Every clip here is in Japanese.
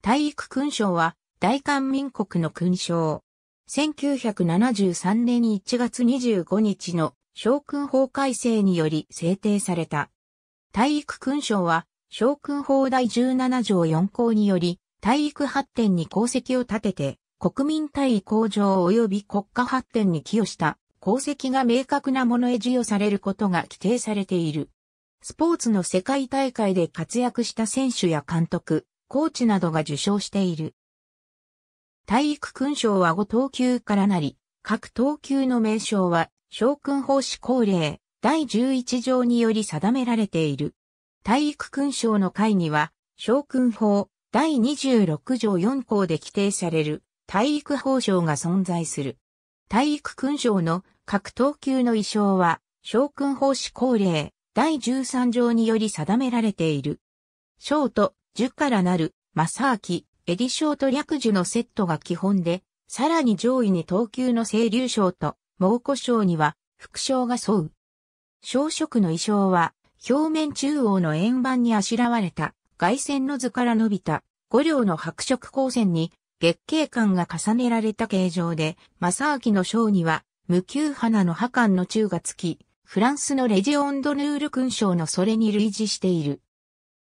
体育勲章は大韓民国の勲章。1973年1月25日の将軍法改正により制定された。体育勲章は将軍法第17条4項により体育発展に功績を立てて国民体育向上及び国家発展に寄与した功績が明確なものへ授与されることが規定されている。スポーツの世界大会で活躍した選手や監督、コーチなどが受賞している。体育勲章は5等級からなり、各等級の名称は、将軍法施行齢、第11条により定められている。体育勲章の会には、将軍法第26条4項で規定される体育法章が存在する。体育勲章の各等級の衣装は、将軍法施行齢、第13条により定められている。章と1からなる、正明、エディショーと略樹のセットが基本で、さらに上位に等級の清流賞と猛虎賞には副賞が沿う。小色の衣装は、表面中央の円盤にあしらわれた外線の図から伸びた五両の白色光線に月景感が重ねられた形状で、正明の章には無給花の破綻の宙がつき、フランスのレジオンドヌール勲章のそれに類似している。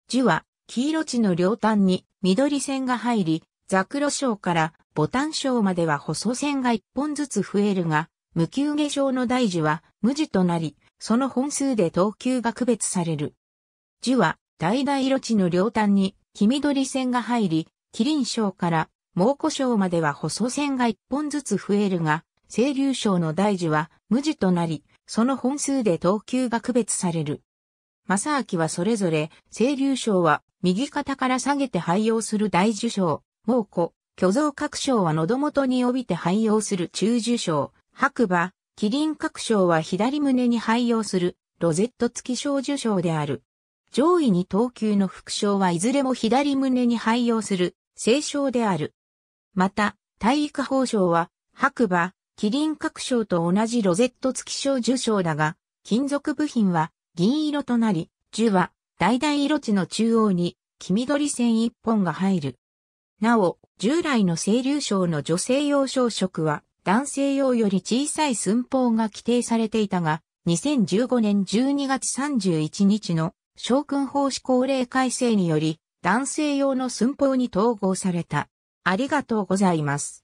樹は黄色地の両端に緑線が入り、ザクロ章からボタン章までは細線が一本ずつ増えるが、無休下章の大樹は無地となり、その本数で等級が区別される。樹は、大々色地の両端に黄緑線が入り、キリン章から猛虎章までは細線が一本ずつ増えるが、清流章の大樹は無地となり、その本数で等級が区別される。正明はそれぞれ、清流賞は右肩から下げて廃用する大受賞、猛虎、巨像各賞は喉元に帯びて廃用する中受賞、白馬、麒麟各賞は左胸に廃用するロゼット付き賞受賞である。上位に等級の副賞はいずれも左胸に廃用する、聖賞である。また、体育法賞は、白馬、麒麟各賞と同じロゼット付き賞受賞だが、金属部品は銀色となり、樹は、大々色地の中央に、黄緑線一本が入る。なお、従来の清流症の女性用小食は、男性用より小さい寸法が規定されていたが、2015年12月31日の将軍法施行令改正により、男性用の寸法に統合された。ありがとうございます。